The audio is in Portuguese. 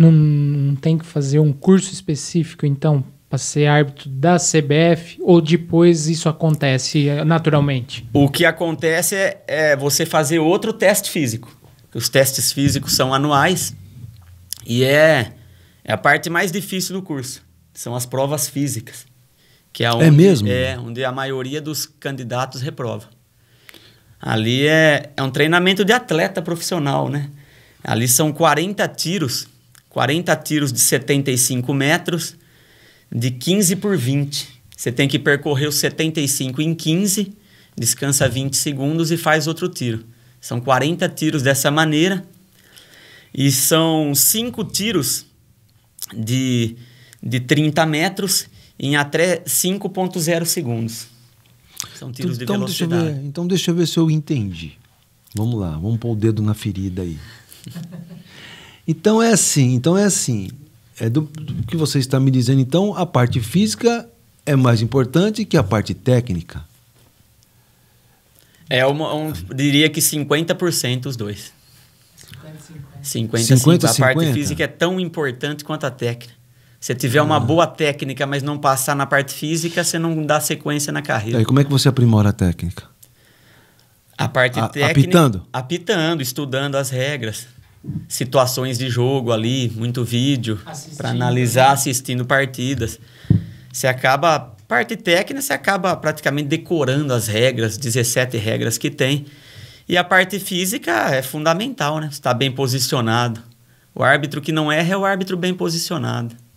não, não tem que fazer um curso específico, então, para ser árbitro da CBF ou depois isso acontece naturalmente? O que acontece é, é, você fazer outro teste físico. Os testes físicos são anuais e é, é a parte mais difícil do curso. São as provas físicas, que é, é onde, é mesmo? É, onde a maioria dos candidatos reprova. Ali é, é um treinamento de atleta profissional, né? Ali são 40 tiros 40 tiros de 75 metros, de 15 por 20. Você tem que percorrer os 75 em 15, descansa 20 segundos e faz outro tiro. São 40 tiros dessa maneira. E são 5 tiros de, de 30 metros em até 5,0 segundos. São tiros então, então de velocidade. Deixa ver, então deixa eu ver se eu entendi. Vamos lá, vamos pôr o dedo na ferida aí. Então é assim, então é assim. É do, do que você está me dizendo, então, a parte física é mais importante que a parte técnica. É, uma, um, diria que 50% os dois. 50, 50, 50. A parte 50? física é tão importante quanto a técnica. Se tiver uma ah. boa técnica, mas não passar na parte física, você não dá sequência na carreira. E como é que você aprimora a técnica? A parte a, técnica. Apitando? Apitando, estudando as regras situações de jogo ali, muito vídeo para analisar, né? assistindo partidas. Você acaba parte técnica, você acaba praticamente decorando as regras, 17 regras que tem. E a parte física é fundamental, né? Está bem posicionado. O árbitro que não erra é o árbitro bem posicionado.